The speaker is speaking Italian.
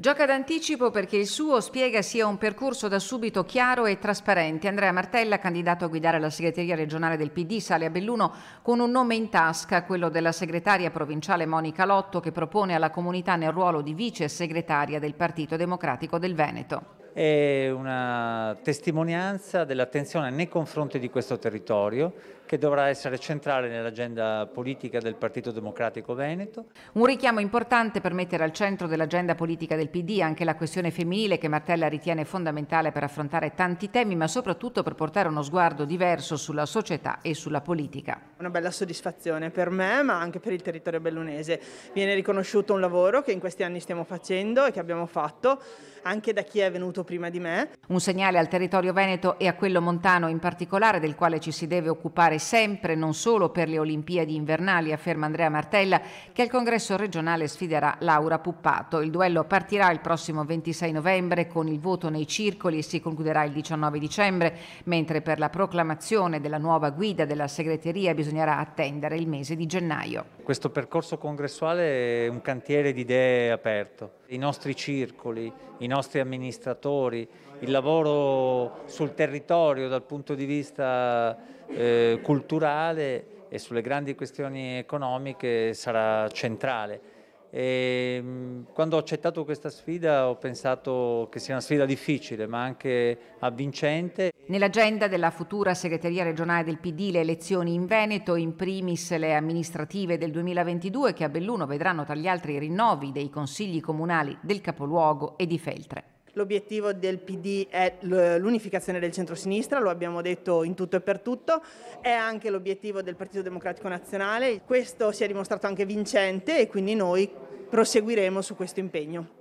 Gioca d'anticipo perché il suo spiega sia un percorso da subito chiaro e trasparente. Andrea Martella, candidato a guidare la segreteria regionale del PD, sale a Belluno con un nome in tasca, quello della segretaria provinciale Monica Lotto che propone alla comunità nel ruolo di vice segretaria del Partito Democratico del Veneto è una testimonianza dell'attenzione nei confronti di questo territorio che dovrà essere centrale nell'agenda politica del Partito Democratico Veneto. Un richiamo importante per mettere al centro dell'agenda politica del PD anche la questione femminile che Martella ritiene fondamentale per affrontare tanti temi ma soprattutto per portare uno sguardo diverso sulla società e sulla politica. Una bella soddisfazione per me ma anche per il territorio bellunese. Viene riconosciuto un lavoro che in questi anni stiamo facendo e che abbiamo fatto anche da chi è venuto prima di me. Un segnale al territorio veneto e a quello montano in particolare del quale ci si deve occupare sempre, non solo per le Olimpiadi invernali, afferma Andrea Martella, che al congresso regionale sfiderà Laura Puppato. Il duello partirà il prossimo 26 novembre con il voto nei circoli e si concluderà il 19 dicembre, mentre per la proclamazione della nuova guida della segreteria bisognerà attendere il mese di gennaio. Questo percorso congressuale è un cantiere di idee aperto. I nostri circoli, i nostri amministratori, il lavoro sul territorio dal punto di vista eh, culturale e sulle grandi questioni economiche sarà centrale. E ehm, quando ho accettato questa sfida ho pensato che sia una sfida difficile ma anche avvincente. Nell'agenda della futura segreteria regionale del PD le elezioni in Veneto, in primis le amministrative del 2022 che a Belluno vedranno tra gli altri i rinnovi dei consigli comunali del capoluogo e di Feltre. L'obiettivo del PD è l'unificazione del centro-sinistra, lo abbiamo detto in tutto e per tutto, è anche l'obiettivo del Partito Democratico Nazionale, questo si è dimostrato anche vincente e quindi noi proseguiremo su questo impegno.